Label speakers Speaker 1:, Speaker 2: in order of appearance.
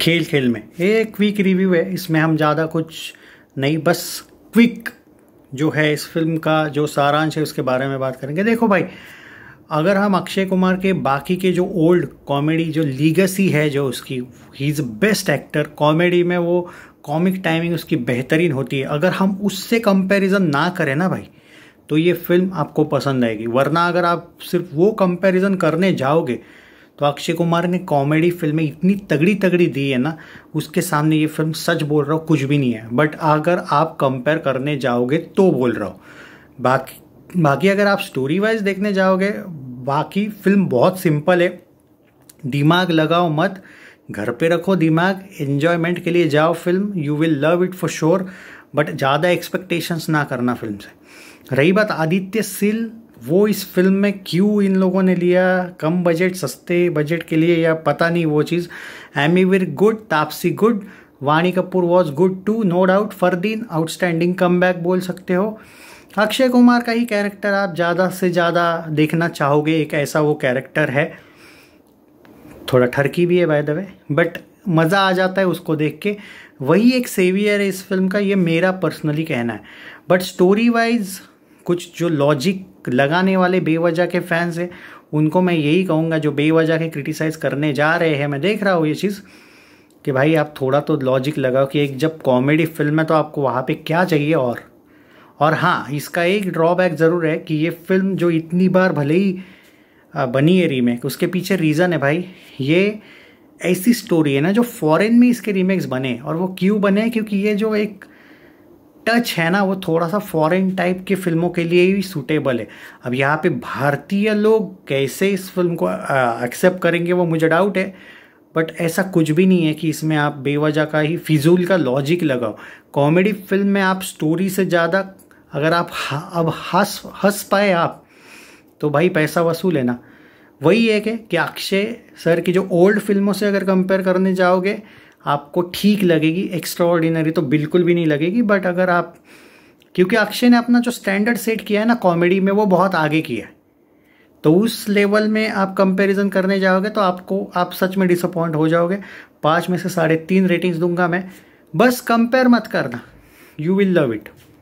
Speaker 1: खेल खेल में ये क्विक रिव्यू है इसमें हम ज़्यादा कुछ नहीं बस क्विक जो है इस फिल्म का जो सारांश है उसके बारे में बात करेंगे देखो भाई अगर हम अक्षय कुमार के बाकी के जो ओल्ड कॉमेडी जो लीगसी है जो उसकी ही इज़ बेस्ट एक्टर कॉमेडी में वो कॉमिक टाइमिंग उसकी बेहतरीन होती है अगर हम उससे कंपैरिजन ना करें ना भाई तो ये फिल्म आपको पसंद आएगी वरना अगर आप सिर्फ वो कंपैरिजन करने जाओगे तो अक्षय कुमार ने कॉमेडी फिल्में इतनी तगड़ी तगड़ी दी है ना उसके सामने ये फिल्म सच बोल रहा हूँ कुछ भी नहीं है बट अगर आप कंपेयर करने जाओगे तो बोल रहा हो बाकी बाकी अगर आप स्टोरी वाइज देखने जाओगे बाकी फिल्म बहुत सिंपल है दिमाग लगाओ मत घर पे रखो दिमाग एन्जॉयमेंट के लिए जाओ film you will love it for sure but ज़्यादा एक्सपेक्टेशंस ना करना फिल्म से रही बात आदित्य सिल वो इस फिल्म में क्यों इन लोगों ने लिया कम बजट सस्ते बजट के लिए या पता नहीं वो चीज़ Ammy Virk good Taapsee good Vani Kapoor was good too no doubt Fardeen outstanding comeback बोल सकते हो अक्षय कुमार का ही कैरेक्टर आप ज़्यादा से ज़्यादा देखना चाहोगे एक ऐसा वो कैरेक्टर है थोड़ा ठरकी भी है बाय द वे बट मज़ा आ जाता है उसको देख के वही एक सेवियर है इस फिल्म का ये मेरा पर्सनली कहना है बट स्टोरी वाइज कुछ जो लॉजिक लगाने वाले बेवजह के फैंस हैं उनको मैं यही कहूँगा जो बेवजह के क्रिटिसाइज़ करने जा रहे हैं मैं देख रहा हूँ ये चीज़ कि भाई आप थोड़ा तो लॉजिक लगाओ कि एक जब कॉमेडी फिल्म है तो आपको वहाँ पे क्या चाहिए और और हाँ इसका एक ड्रॉबैक ज़रूर है कि ये फिल्म जो इतनी बार भले ही बनी है रीमेक उसके पीछे रीज़न है भाई ये ऐसी स्टोरी है ना जो फॉरेन में इसके रीमेक्स बने और वो क्यों बने क्योंकि ये जो एक टच है ना वो थोड़ा सा फॉरेन टाइप की फिल्मों के लिए ही सूटेबल है अब यहाँ पे भारतीय लोग कैसे इस फिल्म को एक्सेप्ट करेंगे वो मुझे डाउट है बट ऐसा कुछ भी नहीं है कि इसमें आप बेवजह का ही फिजूल का लॉजिक लगाओ कॉमेडी फिल्म में आप स्टोरी से ज़्यादा अगर आप अब हंस हंस पाए आप तो भाई पैसा वसूल है ना वही है कि अक्षय सर की जो ओल्ड फिल्मों से अगर कंपेयर करने जाओगे आपको ठीक लगेगी एक्स्ट्रा तो बिल्कुल भी नहीं लगेगी बट अगर आप क्योंकि अक्षय ने अपना जो स्टैंडर्ड सेट किया है ना कॉमेडी में वो बहुत आगे किया है तो उस लेवल में आप कंपैरिजन करने जाओगे तो आपको आप सच में डिसअपॉइंट हो जाओगे पाँच में से साढ़े तीन रेटिंग्स दूंगा मैं बस कंपेयर मत करना यू विल लव इट